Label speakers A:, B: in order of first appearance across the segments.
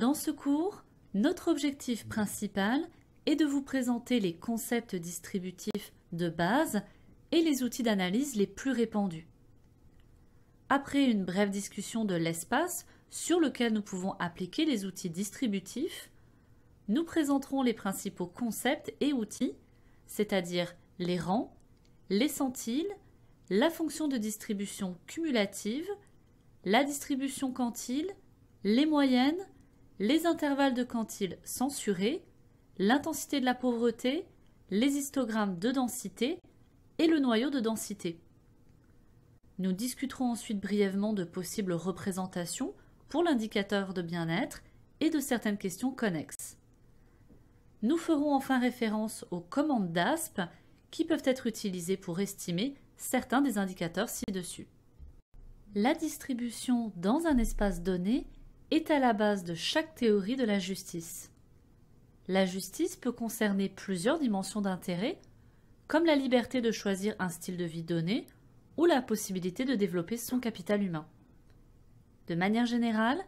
A: Dans ce cours, notre objectif principal est de vous présenter les concepts distributifs de base et les outils d'analyse les plus répandus. Après une brève discussion de l'espace sur lequel nous pouvons appliquer les outils distributifs, nous présenterons les principaux concepts et outils, c'est-à-dire les rangs, les centiles, la fonction de distribution cumulative, la distribution quantile, les moyennes, les intervalles de quantiles censurés, l'intensité de la pauvreté, les histogrammes de densité et le noyau de densité. Nous discuterons ensuite brièvement de possibles représentations pour l'indicateur de bien-être et de certaines questions connexes. Nous ferons enfin référence aux commandes d'ASP qui peuvent être utilisées pour estimer certains des indicateurs ci-dessus. La distribution dans un espace donné est à la base de chaque théorie de la justice. La justice peut concerner plusieurs dimensions d'intérêt, comme la liberté de choisir un style de vie donné ou la possibilité de développer son capital humain. De manière générale,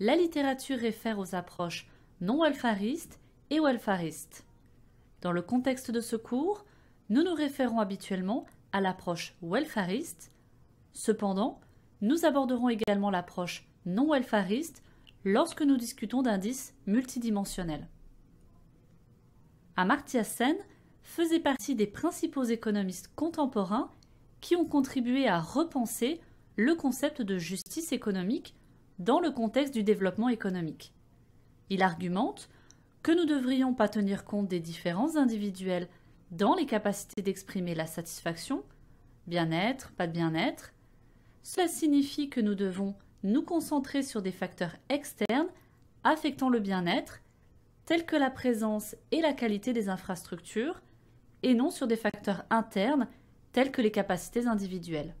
A: la littérature réfère aux approches non welfaristes et welfaristes. Dans le contexte de ce cours, nous nous référons habituellement à l'approche welfariste. Cependant, nous aborderons également l'approche non welfariste lorsque nous discutons d'indices multidimensionnels. Amartya Sen faisait partie des principaux économistes contemporains qui ont contribué à repenser le concept de justice économique dans le contexte du développement économique. Il argumente que nous ne devrions pas tenir compte des différences individuelles dans les capacités d'exprimer la satisfaction, bien-être, pas de bien-être. Cela signifie que nous devons nous concentrer sur des facteurs externes affectant le bien-être, tels que la présence et la qualité des infrastructures, et non sur des facteurs internes, tels que les capacités individuelles.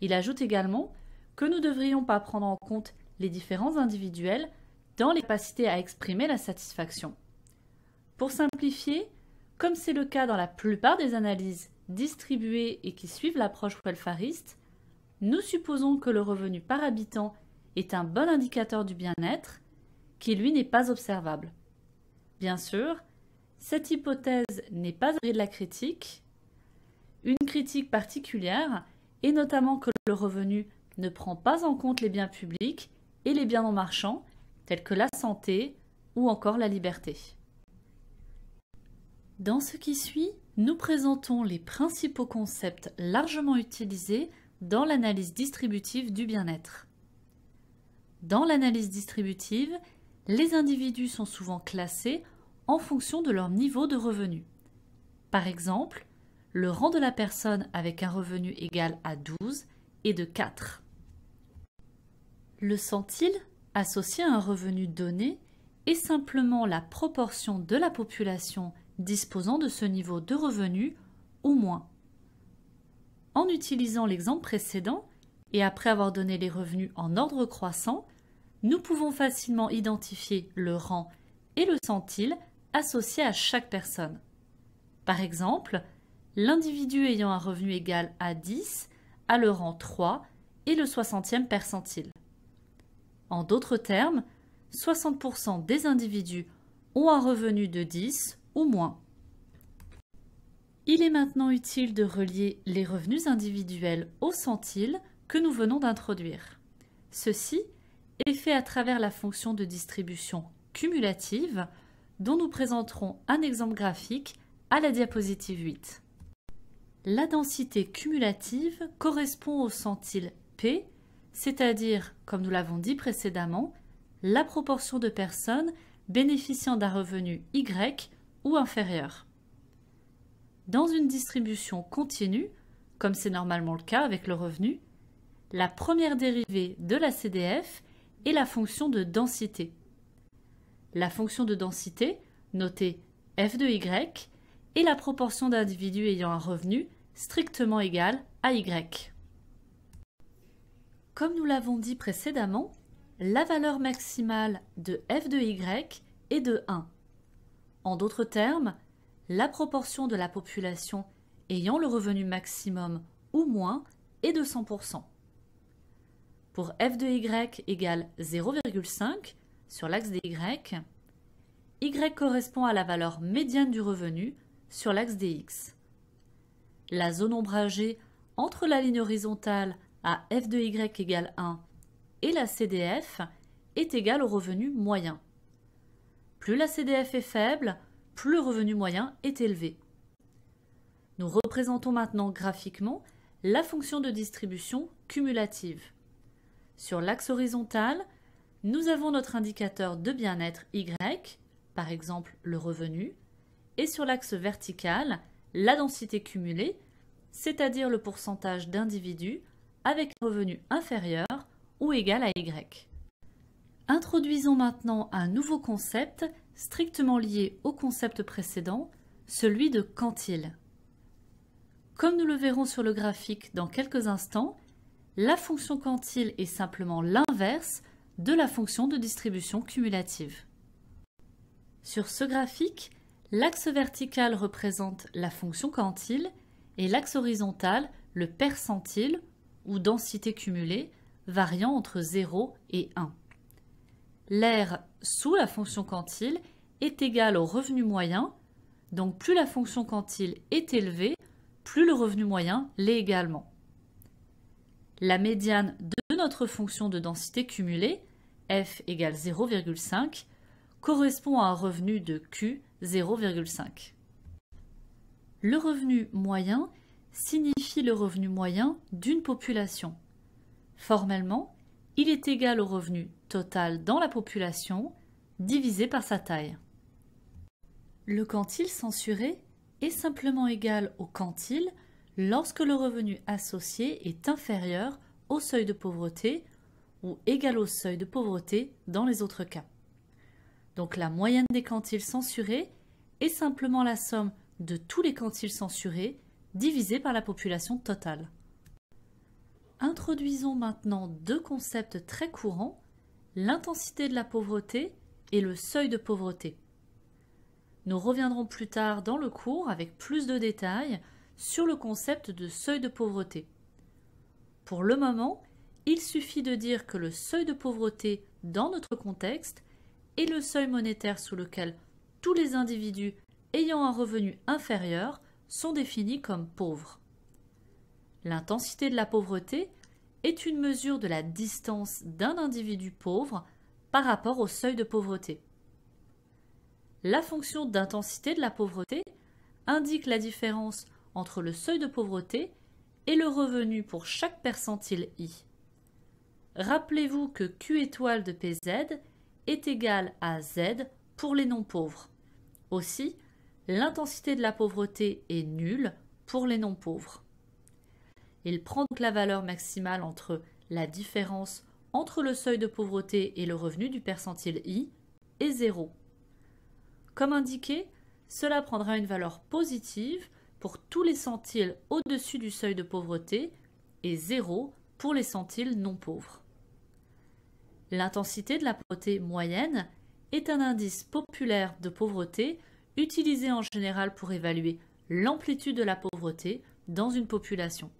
A: Il ajoute également que nous ne devrions pas prendre en compte les différents individuelles dans les capacités à exprimer la satisfaction. Pour simplifier, comme c'est le cas dans la plupart des analyses distribuées et qui suivent l'approche welfariste, nous supposons que le revenu par habitant est un bon indicateur du bien-être, qui lui n'est pas observable. Bien sûr, cette hypothèse n'est pas de la critique. Une critique particulière est notamment que le revenu ne prend pas en compte les biens publics et les biens non marchands, tels que la santé ou encore la liberté. Dans ce qui suit, nous présentons les principaux concepts largement utilisés dans l'analyse distributive du bien-être. Dans l'analyse distributive, les individus sont souvent classés en fonction de leur niveau de revenu. Par exemple, le rang de la personne avec un revenu égal à 12 est de 4. Le centile, associé à un revenu donné, est simplement la proportion de la population disposant de ce niveau de revenu ou moins en utilisant l'exemple précédent et après avoir donné les revenus en ordre croissant, nous pouvons facilement identifier le rang et le centile associés à chaque personne. Par exemple, l'individu ayant un revenu égal à 10 a le rang 3 et le 60e percentile. En d'autres termes, 60% des individus ont un revenu de 10 ou moins. Il est maintenant utile de relier les revenus individuels aux centiles que nous venons d'introduire. Ceci est fait à travers la fonction de distribution cumulative dont nous présenterons un exemple graphique à la diapositive 8. La densité cumulative correspond au centile P, c'est-à-dire, comme nous l'avons dit précédemment, la proportion de personnes bénéficiant d'un revenu Y ou inférieur dans une distribution continue, comme c'est normalement le cas avec le revenu, la première dérivée de la CDF est la fonction de densité. La fonction de densité, notée f de y, est la proportion d'individus ayant un revenu strictement égal à y. Comme nous l'avons dit précédemment, la valeur maximale de f de y est de 1. En d'autres termes, la proportion de la population ayant le revenu maximum ou moins est de 100%. Pour f de y égale 0,5 sur l'axe des y, y correspond à la valeur médiane du revenu sur l'axe des x. La zone ombragée entre la ligne horizontale à f de y égale 1 et la CDF est égale au revenu moyen. Plus la CDF est faible, plus le revenu moyen est élevé. Nous représentons maintenant graphiquement la fonction de distribution cumulative. Sur l'axe horizontal, nous avons notre indicateur de bien-être Y, par exemple le revenu, et sur l'axe vertical, la densité cumulée, c'est-à-dire le pourcentage d'individus avec un revenu inférieur ou égal à Y. Introduisons maintenant un nouveau concept strictement lié au concept précédent, celui de quantile. Comme nous le verrons sur le graphique dans quelques instants, la fonction quantile est simplement l'inverse de la fonction de distribution cumulative. Sur ce graphique, l'axe vertical représente la fonction quantile et l'axe horizontal le percentile ou densité cumulée variant entre 0 et 1 l'air sous la fonction quantile est égal au revenu moyen. Donc plus la fonction quantile est élevée, plus le revenu moyen l'est également. La médiane de notre fonction de densité cumulée, f égale 0,5, correspond à un revenu de Q 0,5. Le revenu moyen signifie le revenu moyen d'une population. Formellement, il est égal au revenu dans la population divisé par sa taille. Le quantile censuré est simplement égal au quantile lorsque le revenu associé est inférieur au seuil de pauvreté ou égal au seuil de pauvreté dans les autres cas. Donc la moyenne des quantiles censurés est simplement la somme de tous les quantiles censurés divisé par la population totale. Introduisons maintenant deux concepts très courants l'intensité de la pauvreté et le seuil de pauvreté. Nous reviendrons plus tard dans le cours avec plus de détails sur le concept de seuil de pauvreté. Pour le moment, il suffit de dire que le seuil de pauvreté dans notre contexte est le seuil monétaire sous lequel tous les individus ayant un revenu inférieur sont définis comme pauvres. L'intensité de la pauvreté est une mesure de la distance d'un individu pauvre par rapport au seuil de pauvreté. La fonction d'intensité de la pauvreté indique la différence entre le seuil de pauvreté et le revenu pour chaque percentile i. Rappelez-vous que Q étoile de PZ est égal à Z pour les non-pauvres. Aussi, l'intensité de la pauvreté est nulle pour les non-pauvres il prend donc la valeur maximale entre la différence entre le seuil de pauvreté et le revenu du percentile I et 0. Comme indiqué, cela prendra une valeur positive pour tous les centiles au-dessus du seuil de pauvreté et 0 pour les centiles non pauvres. L'intensité de la pauvreté moyenne est un indice populaire de pauvreté utilisé en général pour évaluer l'amplitude de la pauvreté dans une population.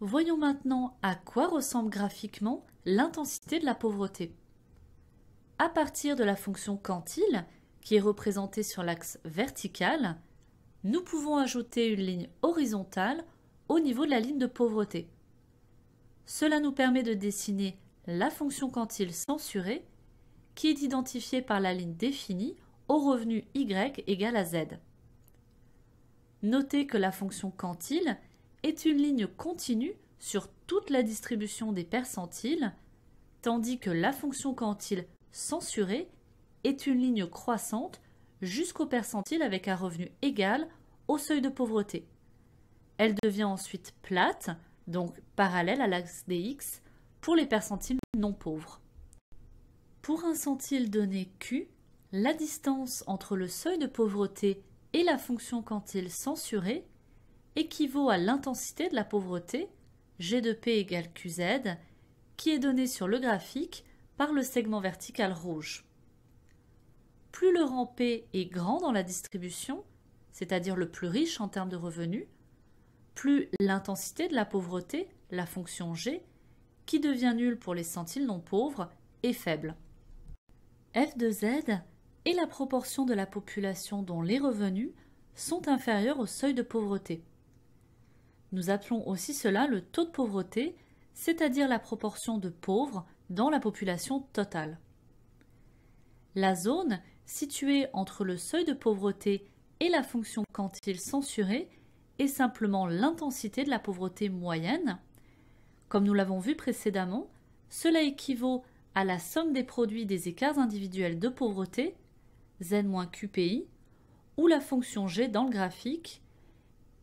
A: Voyons maintenant à quoi ressemble graphiquement l'intensité de la pauvreté. À partir de la fonction quantile, qui est représentée sur l'axe vertical, nous pouvons ajouter une ligne horizontale au niveau de la ligne de pauvreté. Cela nous permet de dessiner la fonction quantile censurée, qui est identifiée par la ligne définie au revenu y égale à z. Notez que la fonction quantile est une ligne continue sur toute la distribution des percentiles, tandis que la fonction quantile censurée est une ligne croissante jusqu'au percentile avec un revenu égal au seuil de pauvreté. Elle devient ensuite plate, donc parallèle à l'axe des x, pour les percentiles non pauvres. Pour un centile donné Q, la distance entre le seuil de pauvreté et la fonction quantile censurée équivaut à l'intensité de la pauvreté, G de P égale QZ, qui est donnée sur le graphique par le segment vertical rouge. Plus le rang P est grand dans la distribution, c'est-à-dire le plus riche en termes de revenus, plus l'intensité de la pauvreté, la fonction G, qui devient nulle pour les centiles non pauvres, est faible. F de Z est la proportion de la population dont les revenus sont inférieurs au seuil de pauvreté. Nous appelons aussi cela le taux de pauvreté, c'est-à-dire la proportion de pauvres dans la population totale. La zone, située entre le seuil de pauvreté et la fonction quantile censurée, est simplement l'intensité de la pauvreté moyenne. Comme nous l'avons vu précédemment, cela équivaut à la somme des produits des écarts individuels de pauvreté, Z-QPI, ou la fonction G dans le graphique,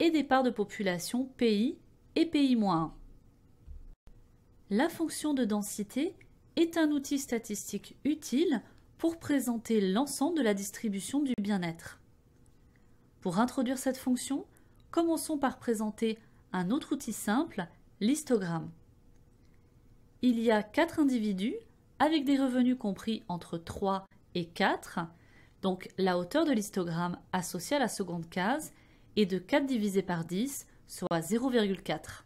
A: et des parts de population pays et pays moins. La fonction de densité est un outil statistique utile pour présenter l'ensemble de la distribution du bien-être. Pour introduire cette fonction, commençons par présenter un autre outil simple, l'histogramme. Il y a quatre individus avec des revenus compris entre 3 et 4, donc la hauteur de l'histogramme associée à la seconde case et de 4 divisé par 10, soit 0,4.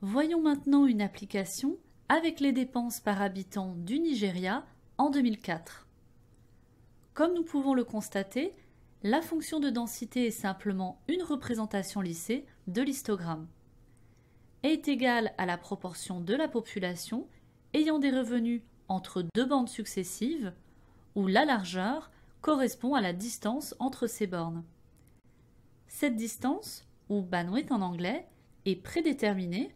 A: Voyons maintenant une application avec les dépenses par habitant du Nigeria en 2004. Comme nous pouvons le constater, la fonction de densité est simplement une représentation lissée de l'histogramme. Est égale à la proportion de la population ayant des revenus entre deux bandes successives, où la largeur correspond à la distance entre ces bornes. Cette distance, ou bandwidth en anglais, est prédéterminée.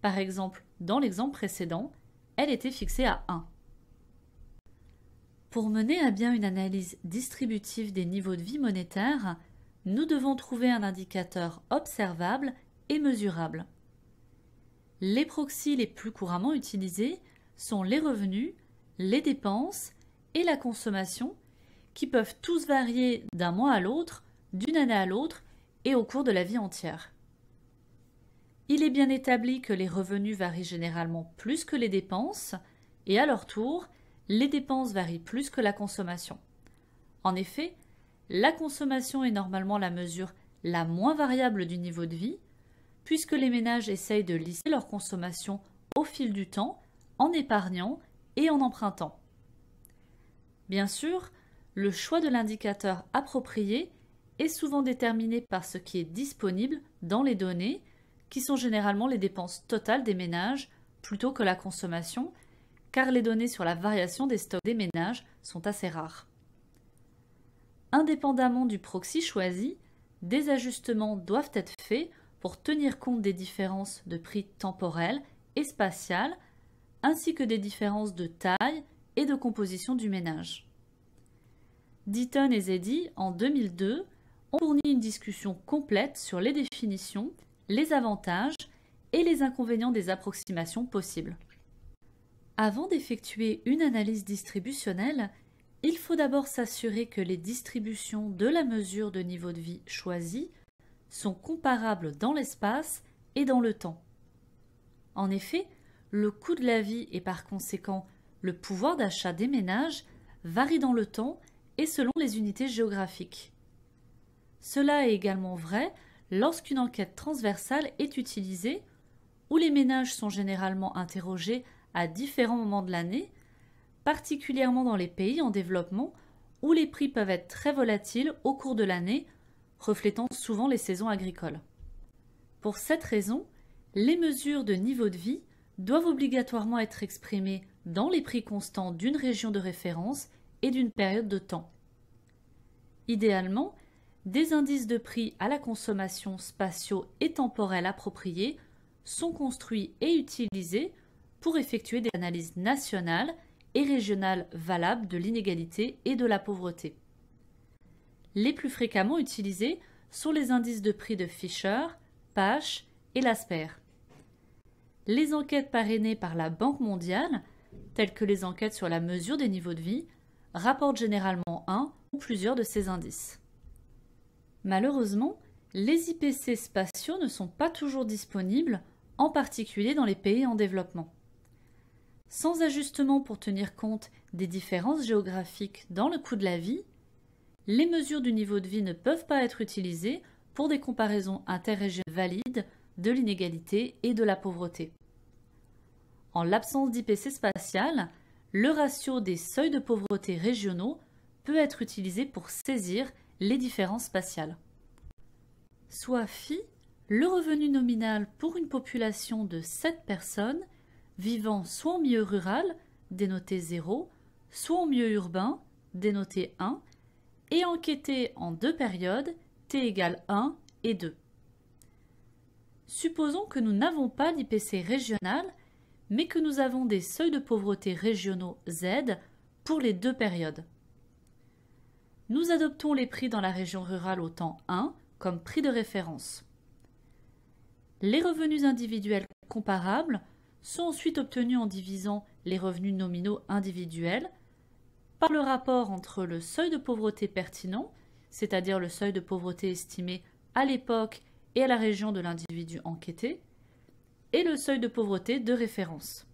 A: Par exemple, dans l'exemple précédent, elle était fixée à 1. Pour mener à bien une analyse distributive des niveaux de vie monétaire, nous devons trouver un indicateur observable et mesurable. Les proxys les plus couramment utilisés sont les revenus, les dépenses et la consommation, qui peuvent tous varier d'un mois à l'autre, d'une année à l'autre et au cours de la vie entière. Il est bien établi que les revenus varient généralement plus que les dépenses, et à leur tour, les dépenses varient plus que la consommation. En effet, la consommation est normalement la mesure la moins variable du niveau de vie, puisque les ménages essayent de lisser leur consommation au fil du temps en épargnant et en empruntant. Bien sûr, le choix de l'indicateur approprié est souvent déterminée par ce qui est disponible dans les données, qui sont généralement les dépenses totales des ménages plutôt que la consommation, car les données sur la variation des stocks des ménages sont assez rares. Indépendamment du proxy choisi, des ajustements doivent être faits pour tenir compte des différences de prix temporel et spatial, ainsi que des différences de taille et de composition du ménage. Deaton et Zeddy, en 2002, on fournit une discussion complète sur les définitions, les avantages et les inconvénients des approximations possibles. Avant d'effectuer une analyse distributionnelle, il faut d'abord s'assurer que les distributions de la mesure de niveau de vie choisie sont comparables dans l'espace et dans le temps. En effet, le coût de la vie et par conséquent le pouvoir d'achat des ménages varient dans le temps et selon les unités géographiques. Cela est également vrai lorsqu'une enquête transversale est utilisée, où les ménages sont généralement interrogés à différents moments de l'année, particulièrement dans les pays en développement où les prix peuvent être très volatiles au cours de l'année, reflétant souvent les saisons agricoles. Pour cette raison, les mesures de niveau de vie doivent obligatoirement être exprimées dans les prix constants d'une région de référence et d'une période de temps. Idéalement, des indices de prix à la consommation spatiaux et temporels appropriés sont construits et utilisés pour effectuer des analyses nationales et régionales valables de l'inégalité et de la pauvreté. Les plus fréquemment utilisés sont les indices de prix de Fisher, Pache et Lasper. Les enquêtes parrainées par la Banque mondiale, telles que les enquêtes sur la mesure des niveaux de vie, rapportent généralement un ou plusieurs de ces indices. Malheureusement, les IPC spatiaux ne sont pas toujours disponibles, en particulier dans les pays en développement. Sans ajustement pour tenir compte des différences géographiques dans le coût de la vie, les mesures du niveau de vie ne peuvent pas être utilisées pour des comparaisons interrégionales valides de l'inégalité et de la pauvreté. En l'absence d'IPC spatial, le ratio des seuils de pauvreté régionaux peut être utilisé pour saisir les différences spatiales. Soit Φ, le revenu nominal pour une population de 7 personnes vivant soit en milieu rural, dénoté 0, soit en milieu urbain, dénoté 1, et enquêté en deux périodes, t égale 1 et 2. Supposons que nous n'avons pas d'IPC régional, mais que nous avons des seuils de pauvreté régionaux Z pour les deux périodes nous adoptons les prix dans la région rurale au temps 1 comme prix de référence. Les revenus individuels comparables sont ensuite obtenus en divisant les revenus nominaux individuels par le rapport entre le seuil de pauvreté pertinent, c'est-à-dire le seuil de pauvreté estimé à l'époque et à la région de l'individu enquêté, et le seuil de pauvreté de référence.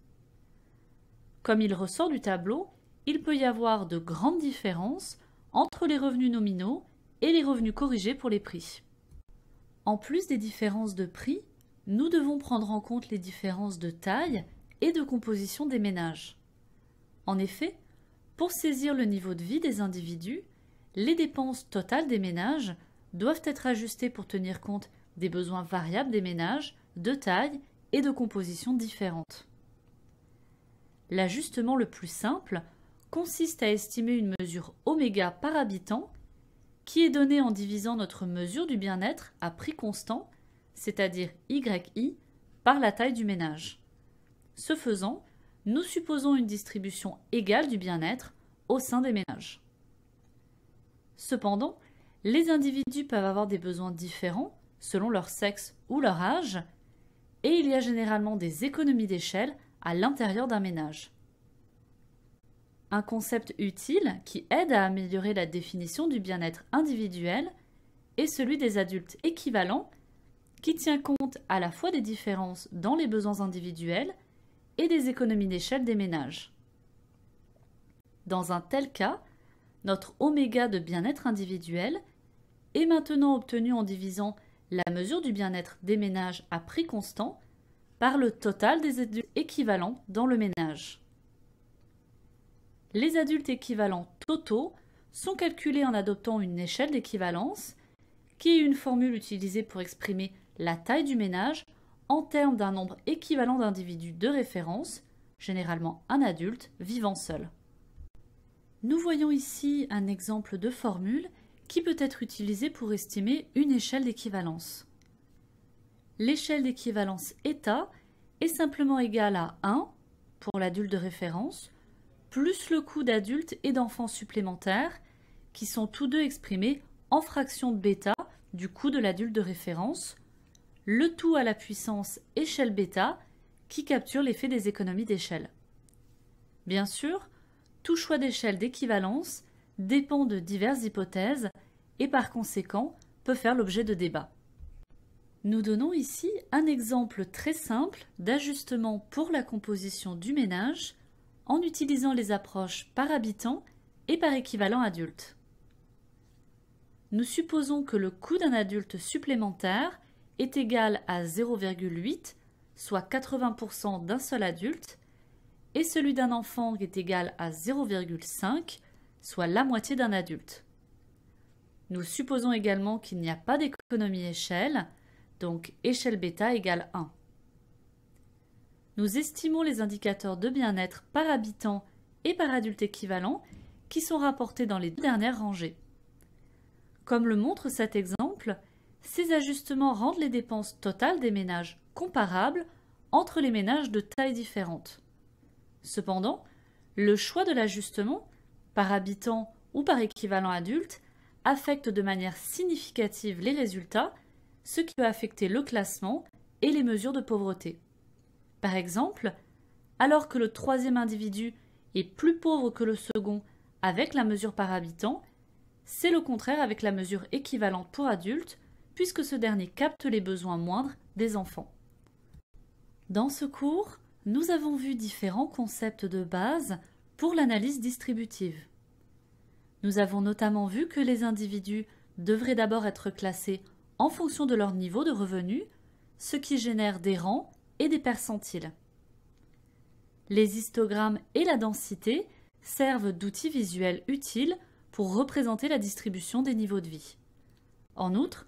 A: Comme il ressort du tableau, il peut y avoir de grandes différences entre les revenus nominaux et les revenus corrigés pour les prix. En plus des différences de prix, nous devons prendre en compte les différences de taille et de composition des ménages. En effet, pour saisir le niveau de vie des individus, les dépenses totales des ménages doivent être ajustées pour tenir compte des besoins variables des ménages, de taille et de composition différentes. L'ajustement le plus simple consiste à estimer une mesure oméga par habitant qui est donnée en divisant notre mesure du bien-être à prix constant, c'est-à-dire YI, par la taille du ménage. Ce faisant, nous supposons une distribution égale du bien-être au sein des ménages. Cependant, les individus peuvent avoir des besoins différents selon leur sexe ou leur âge, et il y a généralement des économies d'échelle à l'intérieur d'un ménage un concept utile qui aide à améliorer la définition du bien-être individuel est celui des adultes équivalents, qui tient compte à la fois des différences dans les besoins individuels et des économies d'échelle des ménages. Dans un tel cas, notre oméga de bien-être individuel est maintenant obtenu en divisant la mesure du bien-être des ménages à prix constant par le total des adultes équivalents dans le ménage les adultes équivalents totaux sont calculés en adoptant une échelle d'équivalence, qui est une formule utilisée pour exprimer la taille du ménage en termes d'un nombre équivalent d'individus de référence, généralement un adulte vivant seul. Nous voyons ici un exemple de formule qui peut être utilisée pour estimer une échelle d'équivalence. L'échelle d'équivalence état est simplement égale à 1 pour l'adulte de référence, plus le coût d'adultes et d'enfants supplémentaires, qui sont tous deux exprimés en fraction de bêta du coût de l'adulte de référence, le tout à la puissance échelle bêta, qui capture l'effet des économies d'échelle. Bien sûr, tout choix d'échelle d'équivalence dépend de diverses hypothèses et par conséquent peut faire l'objet de débats. Nous donnons ici un exemple très simple d'ajustement pour la composition du ménage en utilisant les approches par habitant et par équivalent adulte. Nous supposons que le coût d'un adulte supplémentaire est égal à 0,8, soit 80% d'un seul adulte, et celui d'un enfant est égal à 0,5, soit la moitié d'un adulte. Nous supposons également qu'il n'y a pas d'économie échelle, donc échelle bêta égale 1 nous estimons les indicateurs de bien-être par habitant et par adulte équivalent qui sont rapportés dans les deux dernières rangées. Comme le montre cet exemple, ces ajustements rendent les dépenses totales des ménages comparables entre les ménages de tailles différentes. Cependant, le choix de l'ajustement, par habitant ou par équivalent adulte, affecte de manière significative les résultats, ce qui peut affecter le classement et les mesures de pauvreté. Par exemple, alors que le troisième individu est plus pauvre que le second avec la mesure par habitant, c'est le contraire avec la mesure équivalente pour adultes, puisque ce dernier capte les besoins moindres des enfants. Dans ce cours, nous avons vu différents concepts de base pour l'analyse distributive. Nous avons notamment vu que les individus devraient d'abord être classés en fonction de leur niveau de revenu, ce qui génère des rangs des percentiles. Les histogrammes et la densité servent d'outils visuels utiles pour représenter la distribution des niveaux de vie. En outre,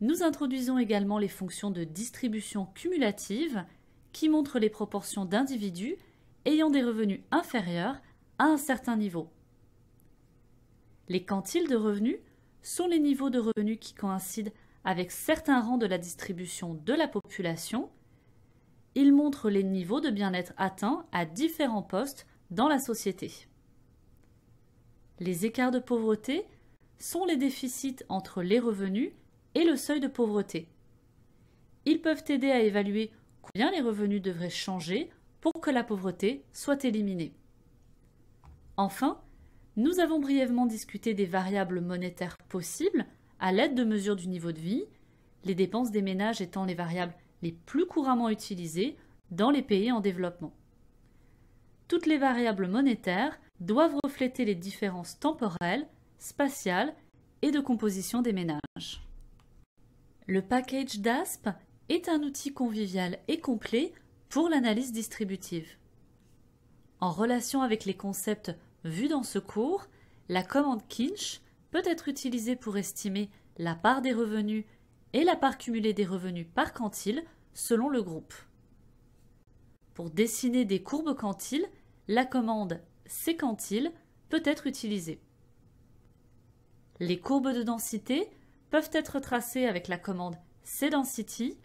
A: nous introduisons également les fonctions de distribution cumulative qui montrent les proportions d'individus ayant des revenus inférieurs à un certain niveau. Les quantiles de revenus sont les niveaux de revenus qui coïncident avec certains rangs de la distribution de la population il montre les niveaux de bien-être atteints à différents postes dans la société. Les écarts de pauvreté sont les déficits entre les revenus et le seuil de pauvreté. Ils peuvent aider à évaluer combien les revenus devraient changer pour que la pauvreté soit éliminée. Enfin, nous avons brièvement discuté des variables monétaires possibles à l'aide de mesures du niveau de vie, les dépenses des ménages étant les variables plus couramment utilisées dans les pays en développement. Toutes les variables monétaires doivent refléter les différences temporelles, spatiales et de composition des ménages. Le package DASP est un outil convivial et complet pour l'analyse distributive. En relation avec les concepts vus dans ce cours, la commande Kinch peut être utilisée pour estimer la part des revenus et la part cumulée des revenus par quantile selon le groupe. Pour dessiner des courbes quantiles, la commande cquantile peut être utilisée. Les courbes de densité peuvent être tracées avec la commande cdensity,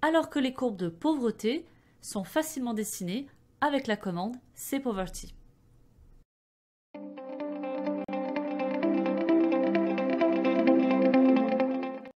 A: alors que les courbes de pauvreté sont facilement dessinées avec la commande cpoverty.